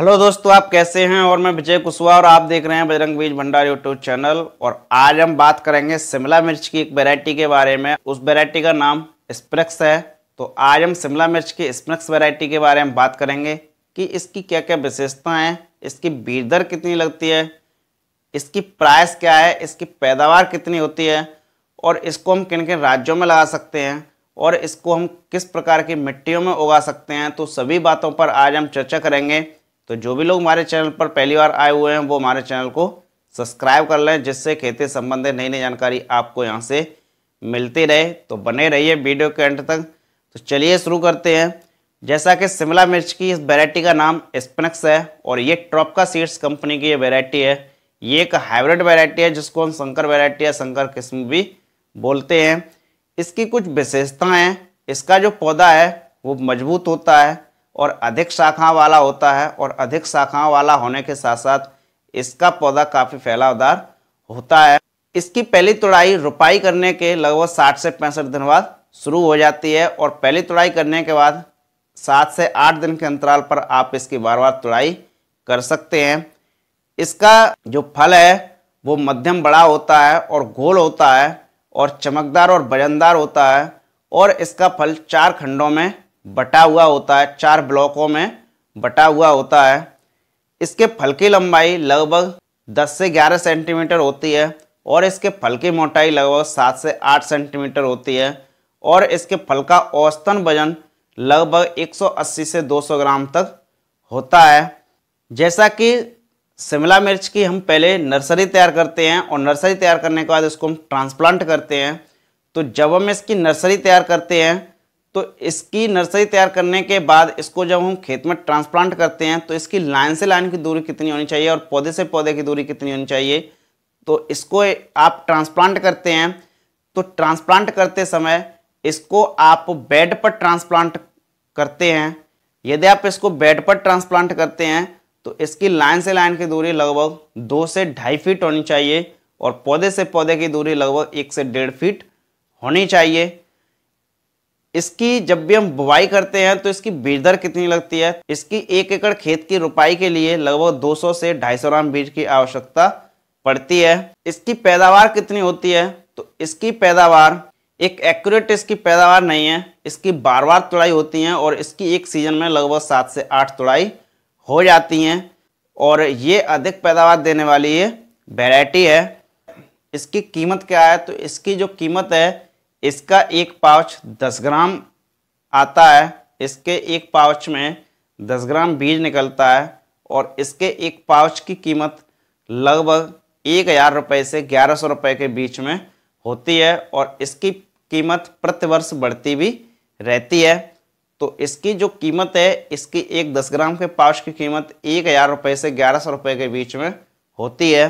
hello दोस्तों आप कैसे हैं और मैं विजय कुशवाहा और आप देख रहे हैं बजरंग बीज भंडार यूट्यूब चैनल और आज हम बात करेंगे शिमला मिर्च की एक वैरायटी के बारे में उस वैरायटी का नाम स्प्रक्स है तो आज हम शिमला मिर्च की स्प्रक्स वैरायटी के बारे में बात करेंगे कि इसकी क्या क्या विशेषताएँ हैं इसकी बीज दर कितनी लगती है इसकी प्राइस क्या है इसकी पैदावार कितनी होती है और इसको हम किन किन राज्यों में लगा सकते हैं और इसको हम किस प्रकार की मिट्टियों में उगा सकते हैं तो सभी बातों पर आज हम चर्चा करेंगे तो जो भी लोग हमारे चैनल पर पहली बार आए हुए हैं वो हमारे चैनल को सब्सक्राइब कर लें जिससे खेती संबंधित नई नई जानकारी आपको यहाँ से मिलती रहे तो बने रहिए वीडियो के अंत तक तो चलिए शुरू करते हैं जैसा कि शिमला मिर्च की इस वेराइटी का नाम स्पनक्स है और ये ट्रॉपका सीड्स कंपनी की ये वेराइटी है ये एक हाइब्रिड वेराइटी है जिसको हम शंकर वेराइटी या शंकर किस्म भी बोलते हैं इसकी कुछ विशेषताएँ हैं इसका जो पौधा है वो मजबूत होता है और अधिक शाखाओं वाला होता है और अधिक शाखाओं वाला होने के साथ साथ इसका पौधा काफ़ी फैलावदार होता है इसकी पहली तोड़ाई रुपाई करने के लगभग साठ से पैंसठ दिन बाद शुरू हो जाती है और पहली तोड़ाई करने के बाद सात से आठ दिन के अंतराल पर आप इसकी बार बार तोड़ाई कर सकते हैं इसका जो फल है वो मध्यम बड़ा होता है और गोल होता है और चमकदार और वजनदार होता है और इसका फल चार खंडों में बटा हुआ होता है चार ब्लॉकों में बटा हुआ होता है इसके फल की लंबाई लगभग 10 से 11 सेंटीमीटर होती है और इसके फल की मोटाई लगभग 7 से 8 सेंटीमीटर होती है और इसके फल का औसतन वजन लगभग 180 से 200 ग्राम तक होता है जैसा कि शिमला मिर्च की हम पहले नर्सरी तैयार करते हैं और नर्सरी तैयार करने के बाद इसको हम ट्रांसप्लांट करते हैं तो जब हम इसकी नर्सरी तैयार करते हैं तो इसकी नर्सरी तैयार करने के बाद इसको जब हम खेत में ट्रांसप्लांट करते हैं तो इसकी लाइन से लाइन की दूरी कितनी होनी चाहिए और पौधे से पौधे की दूरी कितनी होनी चाहिए तो इसको आप ट्रांसप्लांट करते हैं तो ट्रांसप्लांट करते समय इसको आप बेड पर ट्रांसप्लांट करते हैं यदि आप इसको बेड पर ट्रांसप्लांट करते हैं तो इसकी लाइन से लाइन की दूरी लगभग दो से ढाई फीट होनी चाहिए और पौधे से पौधे की दूरी लगभग एक से डेढ़ फीट होनी चाहिए इसकी जब भी हम बुवाई करते हैं तो इसकी बीज दर कितनी लगती है इसकी एक एकड़ खेत की रुपाई के लिए लगभग 200 से 250 ग्राम बीज की आवश्यकता पड़ती है इसकी पैदावार कितनी होती है तो इसकी पैदावार एक एक्यूरेट इसकी पैदावार नहीं है इसकी बार बार तुड़ाई होती है और इसकी एक सीजन में लगभग सात से आठ तुड़ाई हो जाती हैं और ये अधिक पैदावार देने वाली ये वेराइटी है इसकी कीमत क्या है तो इसकी जो कीमत है इसका एक पाउच दस ग्राम आता है इसके एक पाउच में दस ग्राम बीज निकलता है और इसके एक पाउच की कीमत लगभग एक हज़ार रुपये से ग्यारह सौ रुपये के बीच में होती है और इसकी कीमत प्रतिवर्ष बढ़ती भी रहती है तो इसकी जो कीमत है इसकी एक दस ग्राम के पाउच की कीमत एक हज़ार रुपये से ग्यारह सौ रुपये के बीच में होती है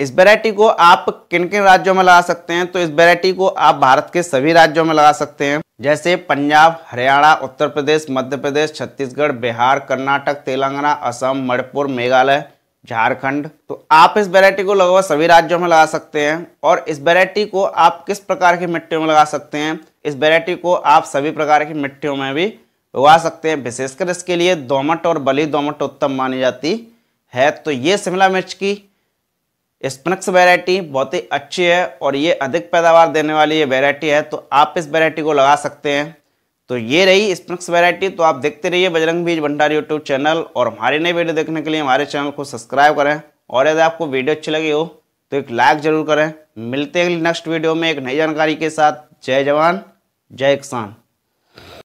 इस वैरायटी को आप किन किन राज्यों में लगा सकते हैं तो इस वैरायटी को आप भारत के सभी राज्यों में लगा सकते हैं जैसे पंजाब हरियाणा उत्तर प्रदेश मध्य प्रदेश छत्तीसगढ़ बिहार कर्नाटक तेलंगाना असम मणिपुर मेघालय झारखंड तो आप इस वैरायटी को लगभग सभी राज्यों में लगा सकते हैं और इस वैरायटी को आप किस प्रकार की मिट्टियों में लगा सकते हैं इस वैरायटी को आप सभी प्रकार की मिट्टियों में भी उगा सकते हैं विशेषकर इसके लिए दोमट और बली दोमट उत्तम मानी जाती है तो ये शिमला मिर्च की स्पनक्स वेराइटी बहुत ही अच्छी है और ये अधिक पैदावार देने वाली ये वेराइटी है तो आप इस वेराइटी को लगा सकते हैं तो ये रही स्पनक्स वेराइटी तो आप देखते रहिए बजरंग बीज भंडार यूट्यूब चैनल और हमारे नए वीडियो देखने के लिए हमारे चैनल को सब्सक्राइब करें और यदि आपको वीडियो अच्छी लगी हो तो एक लाइक ज़रूर करें मिलते हैं नेक्स्ट वीडियो में एक नई जानकारी के साथ जय जवान जय किसान